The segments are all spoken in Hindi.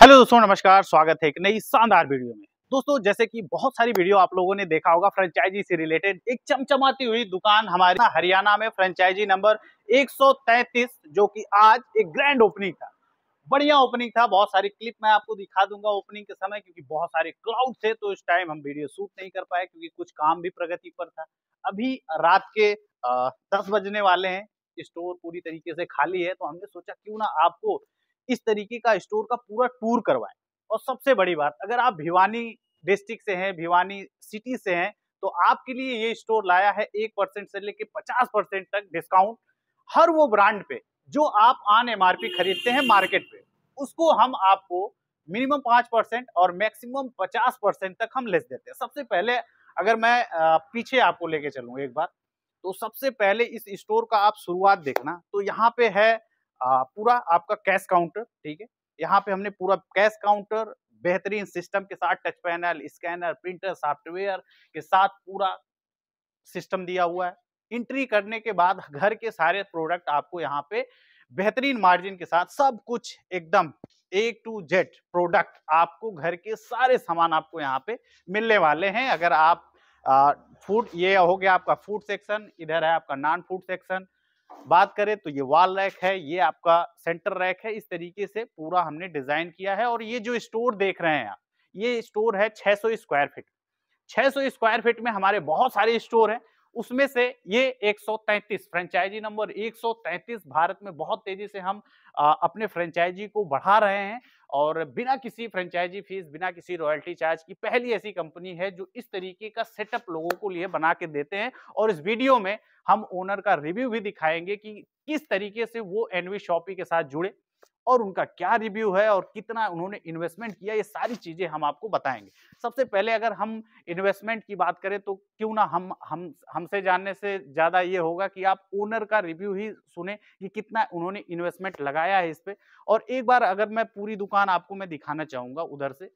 हेलो दोस्तों नमस्कार स्वागत है एक नई शानदार वीडियो में दोस्तों जैसे कि बहुत सारी वीडियो आप लोगों ने देखा होगा फ्रेंचाइजी से रिलेटेड एक चमचमाती हुई दुकान हमारे हरियाणा में फ्रेंचाइजी नंबर 133 जो कि आज एक ग्रैंड ओपनिंग था बढ़िया ओपनिंग था बहुत सारी क्लिप मैं आपको दिखा दूंगा ओपनिंग के समय क्योंकि बहुत सारे क्लाउड थे तो इस टाइम हम वीडियो शूट नहीं कर पाए क्योंकि कुछ काम भी प्रगति पर था अभी रात के दस बजने वाले हैं स्टोर पूरी तरीके से खाली है तो हमने सोचा क्यों ना आपको इस तरीके का स्टोर का पूरा टूर करवाएं और सबसे बड़ी बात अगर आप भिवानी डिस्ट्रिक्ट से हैं भिवानी सिटी से हैं तो आपके लिए ये स्टोर लाया है एक परसेंट से लेकर पचास परसेंट तक डिस्काउंट हर वो ब्रांड पे जो आप आन एम खरीदते हैं मार्केट पे उसको हम आपको मिनिमम पाँच परसेंट और मैक्सिमम पचास परसेंट तक हम लेस देते हैं सबसे पहले अगर मैं पीछे आपको लेके चलूँ एक बार तो सबसे पहले इस स्टोर का आप शुरुआत देखना तो यहाँ पे है आ, पूरा आपका कैश काउंटर ठीक है यहाँ पे हमने पूरा कैश काउंटर बेहतरीन सिस्टम के साथ touch panel scanner printer software के साथ पूरा सिस्टम दिया हुआ है इंट्री करने के बाद घर के सारे प्रोडक्ट आपको यहाँ पे बेहतरीन मार्जिन के साथ सब कुछ एकदम ए टू जेड प्रोडक्ट आपको घर के सारे सामान आपको यहाँ पे मिलने वाले हैं अगर आप फूड ये हो गया आपका फूड सेक्शन इधर है आपका नॉन फूड सेक्शन बात करें तो ये वॉल रैक है ये आपका सेंटर रैक है इस तरीके से पूरा हमने डिजाइन किया है और ये जो स्टोर देख रहे हैं आप ये स्टोर है 600 स्क्वायर फीट 600 स्क्वायर फीट में हमारे बहुत सारे स्टोर हैं उसमें से ये 133 फ्रेंचाइजी नंबर 133 भारत में बहुत तेजी से हम आ, अपने फ्रेंचाइजी को बढ़ा रहे हैं और बिना किसी फ्रेंचाइजी फीस बिना किसी रॉयल्टी चार्ज की पहली ऐसी कंपनी है जो इस तरीके का सेटअप लोगों को लिए बना के देते हैं और इस वीडियो में हम ओनर का रिव्यू भी दिखाएंगे कि किस तरीके से वो एनवी शॉपी के साथ जुड़े और उनका क्या रिव्यू है और कितना उन्होंने इन्वेस्टमेंट किया ये सारी चीजें हम आपको बताएंगे सबसे पहले अगर हम इन्वेस्टमेंट की बात करें तो क्यों ना हम हम हमसे जानने से ज्यादा ये होगा कि आप ओनर का रिव्यू ही सुने कि कितना उन्होंने इन्वेस्टमेंट लगाया है इस पर और एक बार अगर मैं पूरी दुकान आपको मैं दिखाना चाहूंगा उधर से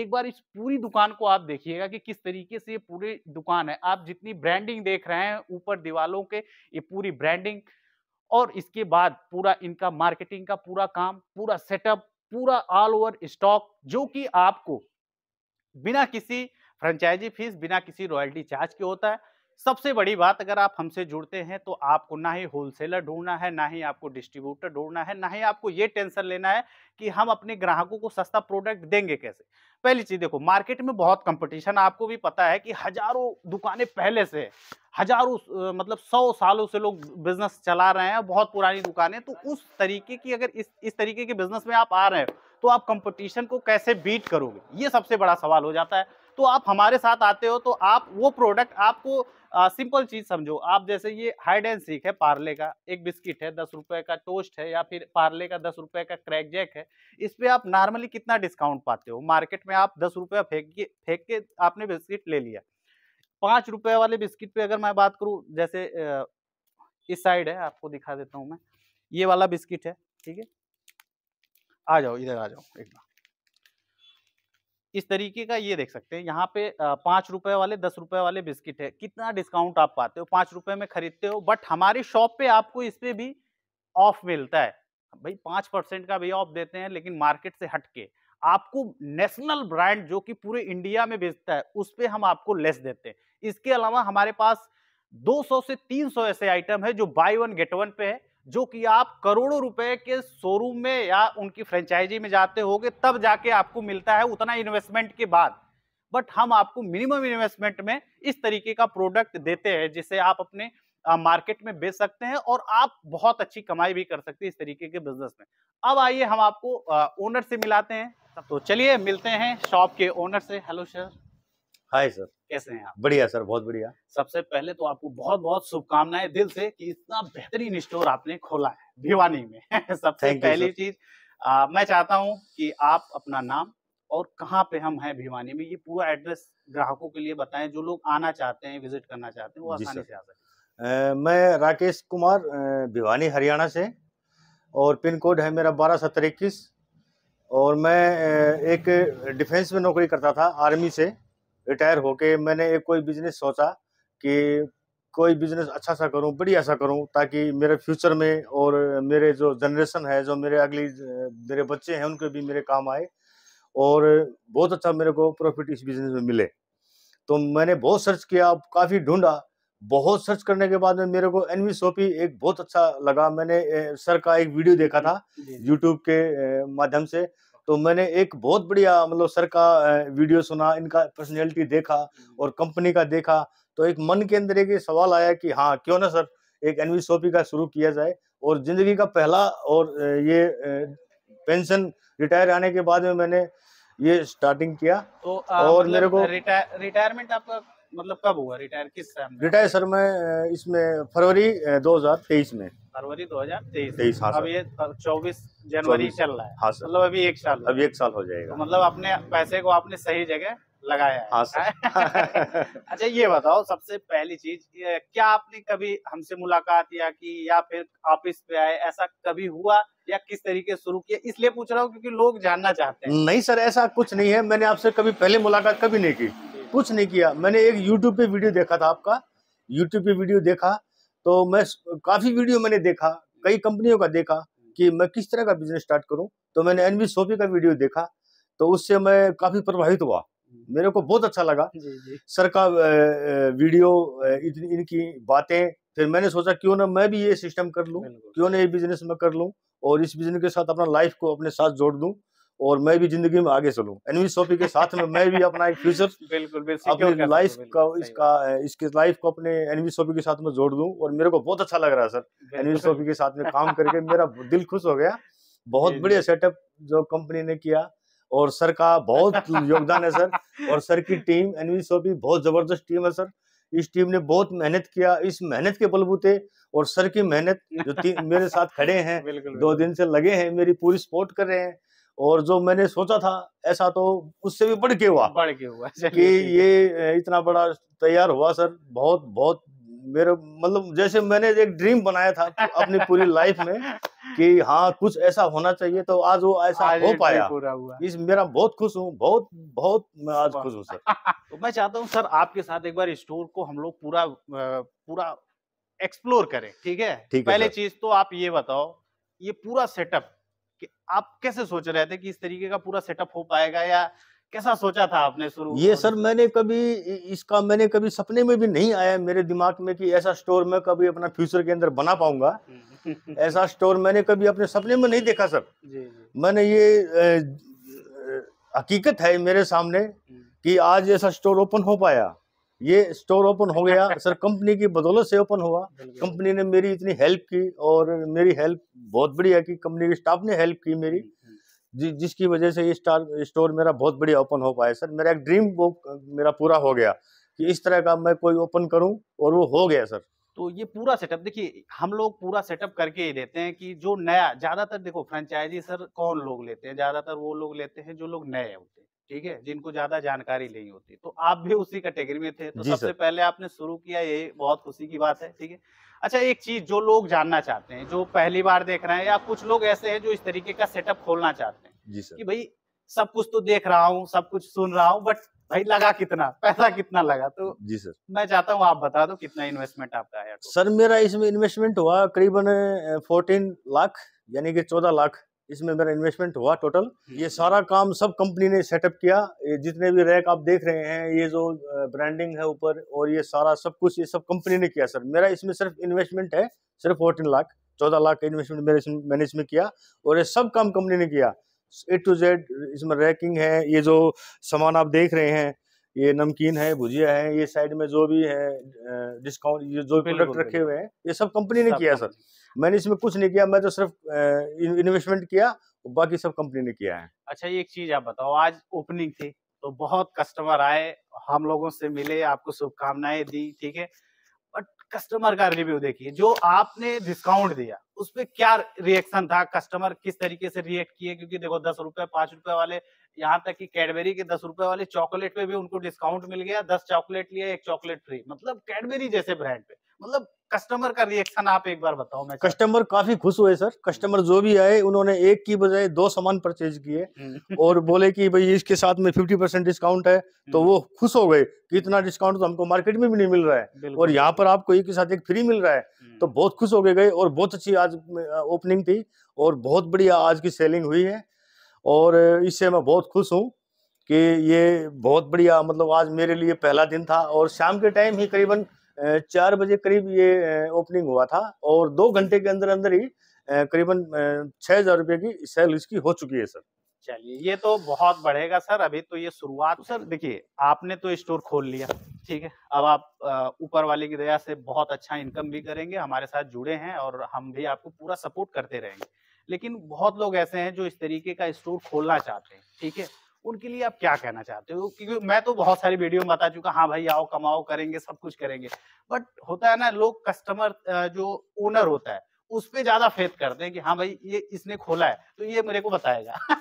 एक बार इस पूरी दुकान को आप देखिएगा कि किस तरीके से ये पूरी दुकान है आप जितनी ब्रांडिंग देख रहे हैं ऊपर दीवालों के ये पूरी ब्रांडिंग और इसके बाद पूरा इनका मार्केटिंग का पूरा काम पूरा सेटअप पूरा ऑल ओवर स्टॉक जो कि आपको बिना किसी फ्रेंचाइजी फीस बिना किसी रॉयल्टी चार्ज के होता है सबसे बड़ी बात अगर आप हमसे जुड़ते हैं तो आपको ना ही होलसेलर ढूंढना है ना ही आपको डिस्ट्रीब्यूटर ढूंढना है ना ही आपको ये टेंशन लेना है कि हम अपने ग्राहकों को सस्ता प्रोडक्ट देंगे कैसे पहली चीज देखो मार्केट में बहुत कंपटीशन आपको भी पता है कि हजारों दुकानें पहले से हजारों मतलब सौ सालों से लोग बिजनेस चला रहे हैं बहुत पुरानी दुकानें तो उस तरीके की अगर इस इस तरीके के बिजनेस में आप आ रहे हो तो आप कंपटीशन को कैसे बीट करोगे ये सबसे बड़ा सवाल हो जाता है तो आप हमारे साथ आते हो तो आप वो प्रोडक्ट आपको सिंपल चीज समझो आप जैसे ये हाइड एंड सीख है पार्ले का एक बिस्किट है दस रुपए का टोस्ट है या फिर पार्ले का दस रुपए का क्रैक जैक है इस पर आप नॉर्मली कितना डिस्काउंट पाते हो मार्केट में आप दस रुपया फेंक के फेंक के आपने बिस्किट ले लिया पाँच रुपये वाले बिस्किट पे अगर मैं बात करूँ जैसे इस साइड है आपको दिखा देता हूँ मैं ये वाला बिस्किट है ठीक है आ जाओ इधर आ जाओ एक बार इस तरीके का ये देख सकते हैं यहाँ पे पाँच रुपए वाले दस रुपए वाले बिस्किट है कितना डिस्काउंट आप पाते हो पाँच रुपए में खरीदते हो बट हमारी शॉप पे आपको इस पर भी ऑफ मिलता है भाई पाँच परसेंट का भी ऑफ देते हैं लेकिन मार्केट से हटके आपको नेशनल ब्रांड जो कि पूरे इंडिया में बेचता है उस पर हम आपको लेस देते हैं इसके अलावा हमारे पास 200 से 300 ऐसे आइटम है जो बाय वन गेट वन पे है जो कि आप करोड़ों रुपए के शोरूम में या उनकी फ्रेंचाइजी में जाते होगे तब जाके आपको मिलता है उतना इन्वेस्टमेंट के बाद बट हम आपको मिनिमम इन्वेस्टमेंट में इस तरीके का प्रोडक्ट देते हैं जिसे आप अपने मार्केट में बेच सकते हैं और आप बहुत अच्छी कमाई भी कर सकते हैं इस तरीके के बिजनेस में अब आइए हम आपको ओनर से मिलाते हैं तो चलिए मिलते हैं शॉप के ओनर से हेलो सर हाय सर कैसे हैं आप बढ़िया सर बहुत बढ़िया सबसे पहले तो आपको बहुत बहुत शुभकामनाएं दिल से कि इतना बेहतरीन स्टोर आपने खोला है भिवानी में सबसे पहली चीज मैं चाहता हूं कि आप अपना नाम और कहां पे हम हैं भिवानी में ये पूरा एड्रेस ग्राहकों के लिए बताएं जो लोग आना चाहते हैं विजिट करना चाहते हैं वो आसानी से आ सकते मैं राकेश कुमार भिवानी हरियाणा से और पिन कोड है मेरा बारह सत्तर इक्कीस और मैं एक डिफेंस में नौकरी करता था आर्मी से रिटायर होके मैंने एक कोई बिजनेस सोचा कि कोई बिजनेस अच्छा सा करूं बढ़िया सा करूं ताकि मेरे फ्यूचर में और मेरे जो जनरेशन है जो मेरे अगली मेरे बच्चे हैं उनके भी मेरे काम आए और बहुत अच्छा मेरे को प्रॉफिट इस बिजनेस में मिले तो मैंने बहुत सर्च किया काफ़ी ढूंढा बहुत सर्च करने के बाद में मेरे को एन वी सोपी एक बहुत अच्छा लगा मैंने सर का एक वीडियो देखा था यूट्यूब के माध्यम से तो मैंने एक बहुत बढ़िया मतलब सर का वीडियो सुना इनका पर्सनैलिटी देखा हम्म। और कंपनी का देखा तो एक मन के अंदर एक सवाल आया कि हाँ क्यों ना सर एक एनवी सोपी का शुरू किया जाए और जिंदगी का पहला और ये पेंशन रिटायर आने के बाद में मैंने ये स्टार्टिंग किया तो और मेरे मतलब को रिटायरमेंट आपका मतलब कब हुआ रिटायर किस टाइम रिटायर सर मैं इसमें फरवरी 2023 में फरवरी 2023 तेईस हाँ अब ये 24 जनवरी चल रहा है हाँ सर मतलब अभी एक साल अभी एक साल हो जाएगा तो मतलब अपने पैसे को आपने सही जगह लगाया हाँ सर अच्छा ये बताओ सबसे पहली चीज क्या आपने कभी हमसे मुलाकात या की या फिर ऑफिस पे आए ऐसा कभी हुआ या किस तरीके शुरू किया इसलिए पूछ रहा हूँ क्योंकि लोग जानना चाहते हैं नहीं सर ऐसा कुछ नहीं है मैंने आपसे कभी पहले मुलाकात कभी नहीं की कुछ नहीं किया मैंने एक YouTube पे वीडियो देखा था आपका YouTube पे वीडियो देखा तो मैं काफ़ी वीडियो मैंने देखा कई कंपनियों का देखा कि मैं किस तरह का बिजनेस स्टार्ट करूं तो मैंने एनवी सोफी का वीडियो देखा तो उससे मैं काफ़ी प्रभावित हुआ मेरे को बहुत अच्छा लगा सर का वीडियो इनकी बातें फिर मैंने सोचा क्यों ना मैं भी ये सिस्टम कर लूँ क्यों ना ये बिजनेस मैं कर लूँ और इस बिजनेस के साथ अपना लाइफ को अपने साथ जोड़ दूँ और मैं भी जिंदगी में आगे चलूँ एनवी सोपी के साथ में मैं भी अपना एक फ्यूचर बिल्कुल लाइफ का इसके लाइफ को अपने एनवी सोपी के साथ में जोड़ दूँ और मेरे को बहुत अच्छा लग रहा है सर एनवी सोफी के साथ में काम करके मेरा दिल खुश हो गया बहुत बढ़िया सेटअप जो कंपनी ने किया और सर का बहुत योगदान है सर और सर की टीम एनवी सोपी बहुत जबरदस्त टीम है सर इस टीम ने बहुत मेहनत किया इस मेहनत के बलबूते और सर की मेहनत जो मेरे साथ खड़े हैं दो दिन से लगे हैं मेरी पूरी सपोर्ट कर रहे हैं और जो मैंने सोचा था ऐसा तो उससे भी बढ़ के हुआ बढ़ के हुआ कि ये इतना बड़ा तैयार हुआ सर बहुत बहुत मेरे मतलब जैसे मैंने एक ड्रीम बनाया था अपनी पूरी लाइफ में कि हाँ कुछ ऐसा होना चाहिए तो आज वो ऐसा आज हो पाया पूरा हुआ इस मेरा बहुत खुश हूँ बहुत बहुत मैं आज खुश हूँ सर तो मैं चाहता हूँ सर आपके साथ एक बार स्टोर को हम लोग पूरा पूरा एक्सप्लोर करें ठीक है ठीक पहले चीज तो आप ये बताओ ये पूरा सेटअप कि आप कैसे सोच रहे थे कि इस तरीके का पूरा सेटअप हो पाएगा या कैसा सोचा था आपने शुरू ये सर मैंने कभी इसका मैंने कभी सपने में भी नहीं आया मेरे दिमाग में कि ऐसा स्टोर मैं कभी अपना फ्यूचर के अंदर बना पाऊंगा हम्म। ऐसा स्टोर मैंने कभी अपने सपने में नहीं देखा सर मैंने ये हकीकत है मेरे सामने हम्म। कि आज ऐसा स्टोर ओपन हो पाया ये स्टोर ओपन हो गया सर कंपनी की बदौलत से ओपन हुआ कंपनी ने मेरी इतनी हेल्प की और मेरी हेल्प बहुत बड़ी है कि कंपनी के स्टाफ ने हेल्प की मेरी हम्म, हम्म। जि, जिसकी वजह से ये स्टोर मेरा बहुत बढ़िया ओपन हो पाया सर मेरा एक ड्रीम वो मेरा पूरा हो गया कि इस तरह का मैं कोई ओपन करूं और वो हो गया सर तो ये पूरा सेटअप देखिए हम लोग पूरा सेटअप करके ही देते हैं कि जो नया ज़्यादातर देखो फ्रेंचाइजी सर कौन लोग लेते हैं ज़्यादातर वो लोग लेते हैं जो लोग नए होते हैं ठीक है जिनको ज्यादा जानकारी नहीं होती तो आप भी उसी कैटेगरी में थे तो सबसे पहले आपने शुरू किया ये बहुत खुशी की बात है ठीक है अच्छा एक चीज जो लोग जानना चाहते हैं जो पहली बार देख रहे हैं या कुछ लोग ऐसे हैं जो इस तरीके का सेटअप खोलना चाहते हैं जी सर कि भाई सब कुछ तो देख रहा हूँ सब कुछ सुन रहा हूँ बट भाई लगा कितना पैसा कितना लगा तो जी सर मैं चाहता हूँ आप बता दो कितना इन्वेस्टमेंट आपका आया सर मेरा इसमें इन्वेस्टमेंट हुआ करीबन फोर्टीन लाख यानी कि चौदह लाख इसमें मेरा इन्वेस्टमेंट हुआ टोटल हम्म। ये सारा काम सब कंपनी ने सेटअप किया ये जितने भी रैक आप देख रहे हैं ये जो ब्रांडिंग है ऊपर और ये सारा सब कुछ ये सब कंपनी ने किया सर मेरा इसमें सिर्फ इन्वेस्टमेंट है सिर्फ फोर्टीन लाख चौदह लाख का इन्वेस्टमेंट मेरे इसमें मैंने इसमें किया और ये सब काम कंपनी ने किया ए टू जेड इसमें रैकिंग है ये जो सामान आप देख रहे हैं ये नमकीन है भुजिया है ये साइड में जो भी है डिस्काउंट ये जो प्रोडक्ट रखे हुए हैं ये सब कंपनी ने किया सर मैंने इसमें कुछ नहीं किया मैं तो सिर्फ इन्वेस्टमेंट किया बाकी सब कंपनी ने किया है अच्छा एक चीज आप बताओ आज ओपनिंग थी तो बहुत कस्टमर आए हम लोगों से मिले आपको शुभकामनाएं दी ठीक है बट कस्टमर का रिव्यू देखिए जो आपने डिस्काउंट दिया उस पर क्या रिएक्शन था कस्टमर किस तरीके से रिएक्ट किए क्योंकि देखो दस रुपए पांच रुपए वाले यहाँ तक कि कैडबेरी के दस रुपए वाले चॉकलेट पे भी उनको डिस्काउंट मिल गया दस चॉकलेट लिया एक चॉकलेट फ्री मतलब कैडबेरी जैसे ब्रांड पे मतलब कस्टमर का रिएक्शन आप एक बार बताओ मैं कस्टमर काफी खुश हुए सर कस्टमर जो भी आए उन्होंने एक की बजाय दो सामान परचेज किए हम्म। और बोले कि भाई इसके साथ में 50 परसेंट डिस्काउंट है तो हम्म। वो खुश हो गए कि इतना डिस्काउंट तो हमको मार्केट में भी नहीं मिल रहा है और यहाँ पर आपको एक के साथ एक फ्री मिल रहा है हम्म। तो बहुत खुश हो गए गए और बहुत अच्छी आज ओपनिंग थी और बहुत बढ़िया आज की सेलिंग हुई है और इससे मैं बहुत खुश हूँ कि ये बहुत बढ़िया मतलब आज मेरे लिए पहला दिन था और शाम के टाइम ही करीबन चार बजे करीब ये ओपनिंग हुआ था और दो घंटे के अंदर अंदर ही करीबन छह हज़ार रुपये की सेल इसकी हो चुकी है सर चलिए ये तो बहुत बढ़ेगा सर अभी तो ये शुरुआत सर देखिए आपने तो स्टोर खोल लिया ठीक है अब आप ऊपर वाले की दया से बहुत अच्छा इनकम भी करेंगे हमारे साथ जुड़े हैं और हम भी आपको पूरा सपोर्ट करते रहेंगे लेकिन बहुत लोग ऐसे हैं जो इस तरीके का स्टोर खोलना चाहते हैं ठीक है उनके लिए आप क्या कहना चाहते हो क्योंकि मैं तो बहुत सारी वीडियो में बता चुका हाँ भाई आओ कमाओ करेंगे सब कुछ करेंगे बट होता है ना लोग कस्टमर जो ओनर होता है उस पर ज्यादा फेथ करते हैं कि हाँ भाई ये इसने खोला है तो ये मेरे को बताएगा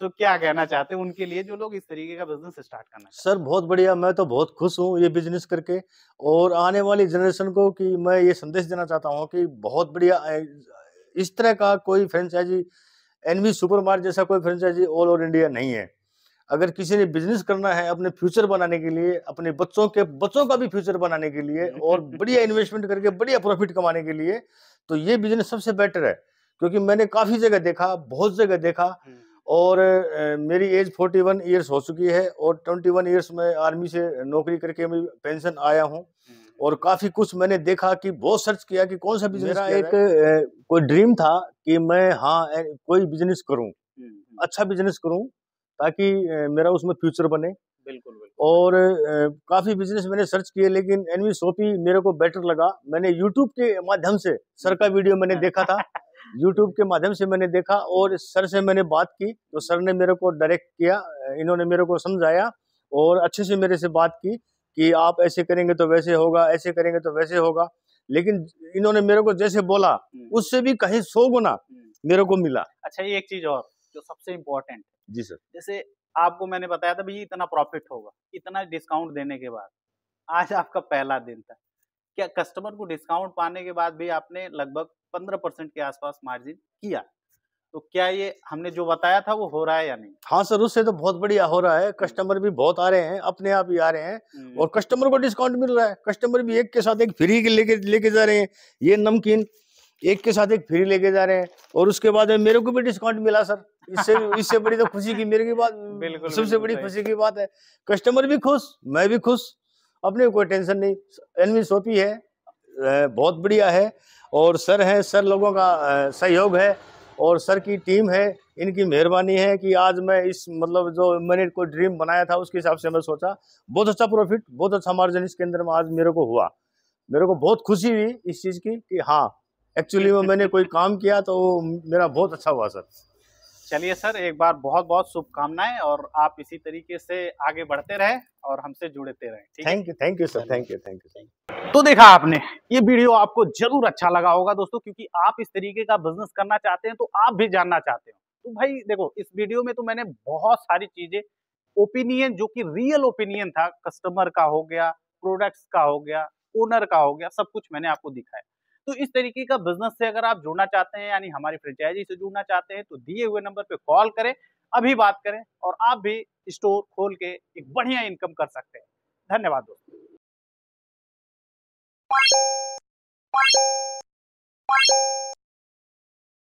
तो क्या कहना चाहते हैं उनके लिए जो लोग इस तरीके का बिजनेस स्टार्ट करना सर बहुत बढ़िया मैं तो बहुत खुश हूँ ये बिजनेस करके और आने वाली जनरेशन को कि मैं ये संदेश देना चाहता हूँ कि बहुत बढ़िया इस तरह का कोई फ्रेंचाइजी एनवी सुपरमार्ट जैसा कोई फ्रेंचाइजी ऑल ओवर इंडिया नहीं है अगर किसी ने बिजनेस करना है अपने फ्यूचर बनाने के लिए अपने बच्चों के बच्चों का भी फ्यूचर बनाने के लिए और बढ़िया इन्वेस्टमेंट करके बढ़िया प्रॉफिट कमाने के लिए तो ये बिजनेस सबसे बेटर है क्योंकि मैंने काफ़ी जगह देखा बहुत जगह देखा हम्म। और मेरी एज 41 इयर्स हो चुकी है और 21 इयर्स में आर्मी से नौकरी करके मैं पेंशन आया हूँ हम्म। और काफ़ी कुछ मैंने देखा कि बहुत सर्च किया कि कौन सा बिजनेस मेरा एक कोई ड्रीम था कि मैं हाँ कोई बिजनेस करूँ अच्छा बिजनेस करूँ ताकि मेरा उसमें फ्यूचर बने बिल्कुल, बिल्कुल और काफ़ी बिजनेस मैंने सर्च किए लेकिन एनवी सोपी मेरे को बेटर लगा मैंने यूट्यूब के माध्यम से सर का वीडियो मैंने देखा था यूट्यूब के माध्यम से मैंने देखा और सर से मैंने बात की तो सर ने मेरे को डायरेक्ट किया इन्होंने मेरे को समझाया और अच्छे से मेरे से बात की कि आप ऐसे करेंगे तो वैसे होगा ऐसे करेंगे तो वैसे होगा लेकिन इन्होंने मेरे को जैसे बोला हम्म। उससे भी कहीं सौ गुना हम्म। मेरे को मिला अच्छा ये एक चीज और जो सबसे इम्पोर्टेंट जी सर जैसे आपको मैंने बताया था भाई इतना प्रॉफिट होगा इतना डिस्काउंट देने के बाद आज आपका पहला दिन था क्या कस्टमर को डिस्काउंट पाने के बाद भी आपने लगभग पंद्रह परसेंट के आसपास मार्जिन किया तो क्या ये हमने जो बताया था वो हो रहा है या नहीं हाँ सर उससे तो बहुत बढ़िया हो रहा है हम्म। कस्टमर भी बहुत आ रहे हैं अपने आप ही आ रहे हैं हम्म। और कस्टमर को डिस्काउंट मिल रहा है कस्टमर भी एक के साथ एक फ्री लेके लेके जा रहे हैं ये नमकीन एक के साथ एक फ्री लेके जा रहे हैं और उसके बाद मेरे को भी डिस्काउंट मिला सर इससे इससे बड़ी तो खुशी की मेरे की बात बिल्कुल सबसे बड़ी खुशी की बात है कस्टमर भी खुश मैं भी खुश अपने कोई टेंशन नहीं एनवी सोपी है बहुत बढ़िया है और सर है सर लोगों का सहयोग है और सर की टीम है इनकी मेहरबानी है कि आज मैं इस मतलब जो मैंने कोई ड्रीम बनाया था उसके हिसाब से मैं सोचा बहुत अच्छा प्रॉफिट बहुत अच्छा मार्जिन इसके अंदर में आज मेरे को हुआ मेरे को बहुत खुशी हुई इस चीज़ की कि हाँ एक्चुअली में मैंने कोई काम किया तो मेरा बहुत अच्छा हुआ सर चलिए सर एक बार बहुत बहुत शुभकामनाएं और आप इसी तरीके से आगे बढ़ते रहे और हमसे जुड़ते रहे thank you thank you sir thank you thank you thank you तो देखा आपने ये वीडियो आपको जरूर अच्छा लगा होगा दोस्तों क्योंकि आप इस तरीके का बिजनेस करना चाहते हैं तो आप भी जानना चाहते हो तो भाई देखो इस वीडियो में तो मैंने बहुत सारी चीजें ओपिनियन जो कि रियल ओपिनियन था कस्टमर का हो गया प्रोडक्ट्स का हो गया ओनर का हो गया सब कुछ मैंने आपको दिखाया तो इस तरीके का बिजनेस से अगर आप जुड़ना चाहते हैं यानी हमारी फ्रेंचाइजी से जुड़ना चाहते हैं तो दिए हुए नंबर पर कॉल करें अभी बात करें और आप भी स्टोर खोल के एक बढ़िया इनकम कर सकते हैं धन्यवाद दोस्तों